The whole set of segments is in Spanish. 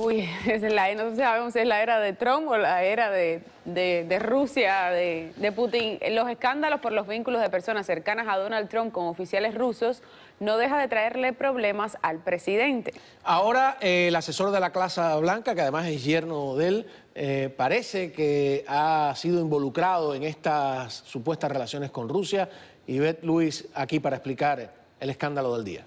Uy, es la, no sabemos si es la era de Trump o la era de, de, Rusia, de, Putin. Los escándalos por los vínculos de personas cercanas a Donald Trump con oficiales rusos no deja de traerle problemas al presidente. Ahora, el asesor de la clase blanca, que además es yerno de él, eh, parece que ha sido involucrado en estas supuestas relaciones con Rusia. Y Beth Luis aquí para explicar el escándalo del día.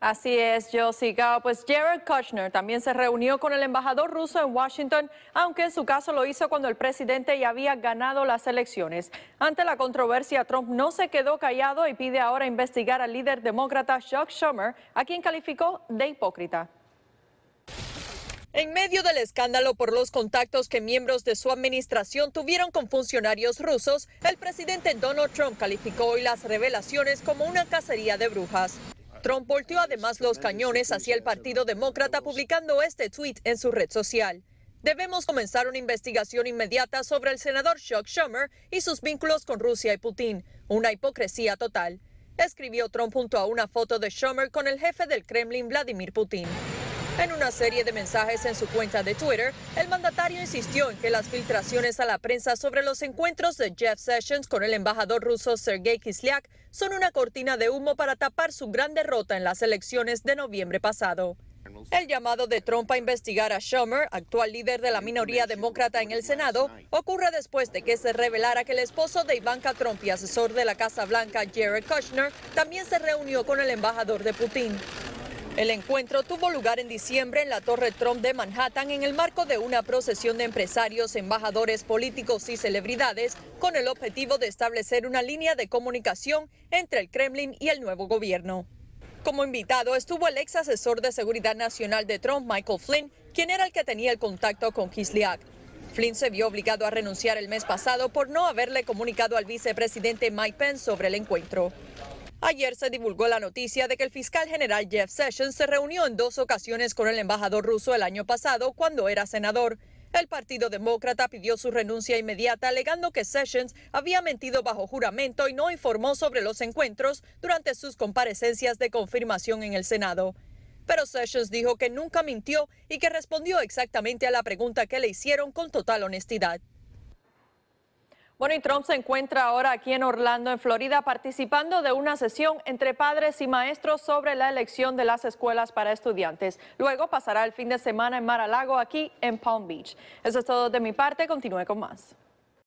Así es, Josie Gao. Pues Jared Kushner también se reunió con el embajador ruso en Washington, aunque en su caso lo hizo cuando el presidente ya había ganado las elecciones. Ante la controversia, Trump no se quedó callado y pide ahora investigar al líder demócrata Chuck Schumer, a quien calificó de hipócrita. En medio del escándalo por los contactos que miembros de su administración tuvieron con funcionarios rusos, el presidente Donald Trump calificó hoy las revelaciones como una cacería de brujas. Trump volteó además los cañones hacia el Partido Demócrata publicando este tweet en su red social. Debemos comenzar una investigación inmediata sobre el senador Chuck Schumer y sus vínculos con Rusia y Putin, una hipocresía total, escribió Trump junto a una foto de Schumer con el jefe del Kremlin, Vladimir Putin. En una serie de mensajes en su cuenta de Twitter, el mandatario insistió en que las filtraciones a la prensa sobre los encuentros de Jeff Sessions con el embajador ruso Sergei Kislyak son una cortina de humo para tapar su gran derrota en las elecciones de noviembre pasado. El llamado de Trump a investigar a Schumer, actual líder de la minoría demócrata en el Senado, ocurre después de que se revelara que el esposo de Ivanka Trump y asesor de la Casa Blanca, Jared Kushner, también se reunió con el embajador de Putin. El encuentro tuvo lugar en diciembre en la Torre Trump de Manhattan en el marco de una procesión de empresarios, embajadores, políticos y celebridades con el objetivo de establecer una línea de comunicación entre el Kremlin y el nuevo gobierno. Como invitado estuvo el ex asesor de seguridad nacional de Trump, Michael Flynn, quien era el que tenía el contacto con Kislyak. Flynn se vio obligado a renunciar el mes pasado por no haberle comunicado al vicepresidente Mike Pence sobre el encuentro. Ayer se divulgó la noticia de que el fiscal general Jeff Sessions se reunió en dos ocasiones con el embajador ruso el año pasado cuando era senador. El Partido Demócrata pidió su renuncia inmediata alegando que Sessions había mentido bajo juramento y no informó sobre los encuentros durante sus comparecencias de confirmación en el Senado. Pero Sessions dijo que nunca mintió y que respondió exactamente a la pregunta que le hicieron con total honestidad. Bueno, Trump se encuentra ahora aquí en Orlando, en Florida, participando de una sesión entre padres y maestros sobre la elección de las escuelas para estudiantes. Luego pasará el fin de semana en Mar-a-Lago, aquí en Palm Beach. Eso es todo de mi parte. Continúe con más.